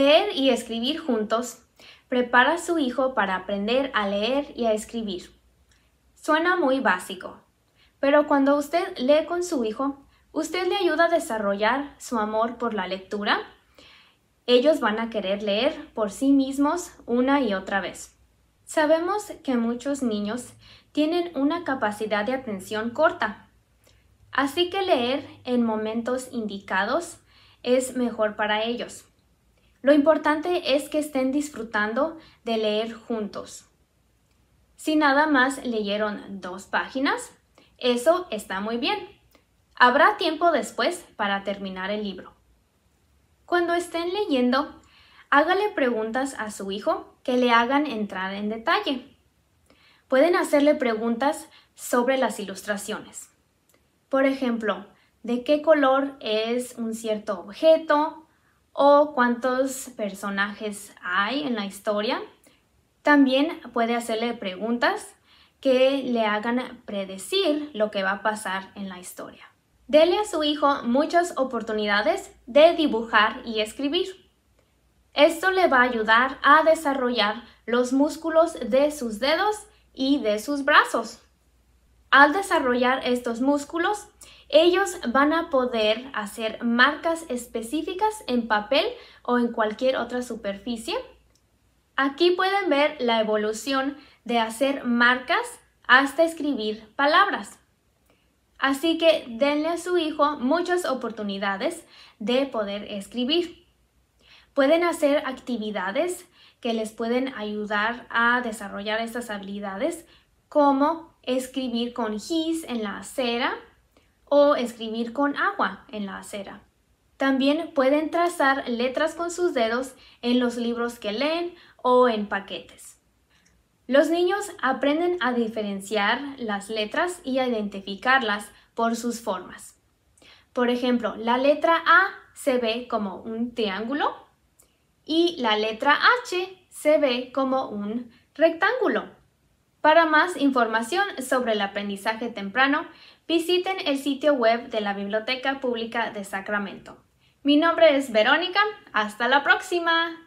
Leer y escribir juntos prepara a su hijo para aprender a leer y a escribir. Suena muy básico, pero cuando usted lee con su hijo, usted le ayuda a desarrollar su amor por la lectura. Ellos van a querer leer por sí mismos una y otra vez. Sabemos que muchos niños tienen una capacidad de atención corta, así que leer en momentos indicados es mejor para ellos. Lo importante es que estén disfrutando de leer juntos. Si nada más leyeron dos páginas, eso está muy bien. Habrá tiempo después para terminar el libro. Cuando estén leyendo, hágale preguntas a su hijo que le hagan entrar en detalle. Pueden hacerle preguntas sobre las ilustraciones. Por ejemplo, ¿de qué color es un cierto objeto? o cuántos personajes hay en la historia. También puede hacerle preguntas que le hagan predecir lo que va a pasar en la historia. Dele a su hijo muchas oportunidades de dibujar y escribir. Esto le va a ayudar a desarrollar los músculos de sus dedos y de sus brazos. Al desarrollar estos músculos, ellos van a poder hacer marcas específicas en papel o en cualquier otra superficie. Aquí pueden ver la evolución de hacer marcas hasta escribir palabras. Así que denle a su hijo muchas oportunidades de poder escribir. Pueden hacer actividades que les pueden ayudar a desarrollar estas habilidades como escribir con gis en la acera o escribir con agua en la acera. También pueden trazar letras con sus dedos en los libros que leen o en paquetes. Los niños aprenden a diferenciar las letras y a identificarlas por sus formas. Por ejemplo, la letra A se ve como un triángulo y la letra H se ve como un rectángulo. Para más información sobre el aprendizaje temprano, visiten el sitio web de la Biblioteca Pública de Sacramento. Mi nombre es Verónica, hasta la próxima.